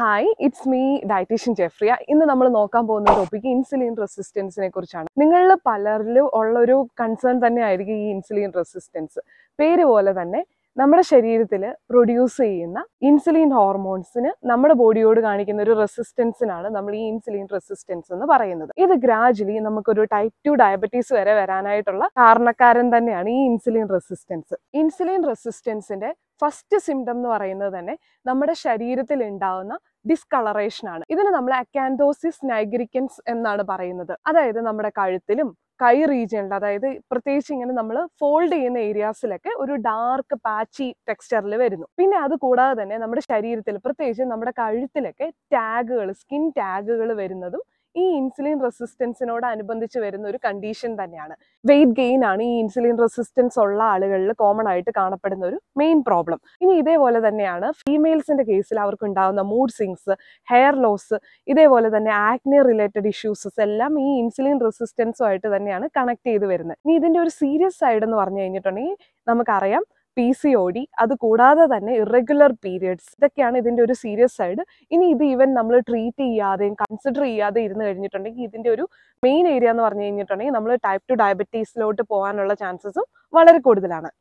hi it's me dietitian Jefriya ഇന്ന് നമ്മൾ നോക്കാൻ പോകുന്ന ടോപ്പിക് ഇൻസുലിൻ റെസിസ്റ്റൻസിനെ കുറിച്ചാണ് നിങ്ങളിൽ പലരിലും ഉള്ളൊരു കൺസേൺ തന്നെയായിരിക്കും ഈ ഇൻസുലിൻ റെസിസ്റ്റൻസ് പേര് പോലെ തന്നെ നമ്മുടെ ശരീരത്തിൽ പ്രൊഡ്യൂസ് ചെയ്യുന്ന ഇൻസുലിൻ ഹോർമോൺസിന് നമ്മുടെ ബോഡിയോട് കാണിക്കുന്ന ഒരു റെസിസ്റ്റൻസിനാണ് നമ്മൾ ഈ ഇൻസുലിൻ റെസിസ്റ്റൻസ് എന്ന് പറയുന്നത് ഇത് ഗ്രാജുവലി നമുക്കൊരു ടൈപ്പ് ടു ഡയബറ്റീസ് വരെ വരാനായിട്ടുള്ള കാരണക്കാരൻ തന്നെയാണ് ഈ ഇൻസുലിൻ റെസിസ്റ്റൻസ് ഇൻസുലിൻ റെസിസ്റ്റൻസിന്റെ ഫസ്റ്റ് സിംറ്റം എന്ന് പറയുന്നത് തന്നെ നമ്മുടെ ശരീരത്തിൽ ഉണ്ടാവുന്ന ഡിസ്കളറേഷൻ ആണ് ഇതിന് നമ്മൾ അക്കാൻഡോസിസ് നൈഗ്രിക്കൻസ് എന്നാണ് പറയുന്നത് അതായത് നമ്മുടെ കഴുത്തിലും കൈ റീജിയണിൽ അതായത് പ്രത്യേകിച്ച് ഇങ്ങനെ നമ്മൾ ഫോൾഡ് ചെയ്യുന്ന ഏരിയാസിലൊക്കെ ഒരു ഡാർക്ക് പാച്ചി ടെക്സ്ചറിൽ വരുന്നു പിന്നെ അത് കൂടാതെ തന്നെ നമ്മുടെ ശരീരത്തിൽ പ്രത്യേകിച്ച് നമ്മുടെ കഴുത്തിലൊക്കെ ടാഗുകൾ സ്കിൻ ടാഗുകൾ വരുന്നതും ഈ ഇൻസുലിൻ അനുബന്ധിച്ച് വരുന്ന ഒരു കണ്ടീഷൻ തന്നെയാണ് വെയിറ്റ് ഗെയിൻ ആണ് ഈ ഇൻസുലിൻ റെസിസ്റ്റൻസ് ഉള്ള ആളുകളിൽ കോമൺ ആയിട്ട് കാണപ്പെടുന്ന ഒരു മെയിൻ പ്രോബ്ലം ഇനി ഇതേപോലെ തന്നെയാണ് ഫീമെയിൽസിന്റെ കേസിൽ അവർക്ക് ഉണ്ടാകുന്ന മൂഡ് സിങ്സ് ഹെയർ ലോസ് ഇതേപോലെ തന്നെ ആക്നെ റിലേറ്റഡ് ഇഷ്യൂസസ് എല്ലാം ഈ ഇൻസുലിൻ റെസിസ്റ്റൻസുമായിട്ട് തന്നെയാണ് കണക്ട് ചെയ്ത് വരുന്നത് ഇനി ഇതിന്റെ ഒരു സീരിയസ് സൈഡ് എന്ന് പറഞ്ഞു കഴിഞ്ഞിട്ടുണ്ടെങ്കിൽ നമുക്കറിയാം പി സി ഒ ഡി അതുകൂടാതെ തന്നെ ഇറഗുലർ പീരിയഡ്സ് ഇതൊക്കെയാണ് ഇതിൻ്റെ ഒരു സീരിയസ് സൈഡ് ഇനി ഇത് ഈവൻ നമ്മൾ ട്രീറ്റ് ചെയ്യാതെയും കൺസിഡർ ചെയ്യാതെ ഇരുന്ന് കഴിഞ്ഞിട്ടുണ്ടെങ്കിൽ ഇതിൻ്റെ ഒരു മെയിൻ ഏരിയ എന്ന് പറഞ്ഞു കഴിഞ്ഞിട്ടുണ്ടെങ്കിൽ നമ്മൾ ടൈപ്പ് ടു ഡയബറ്റീസിലോട്ട് പോകാനുള്ള ചാൻസസും വളരെ കൂടുതലാണ്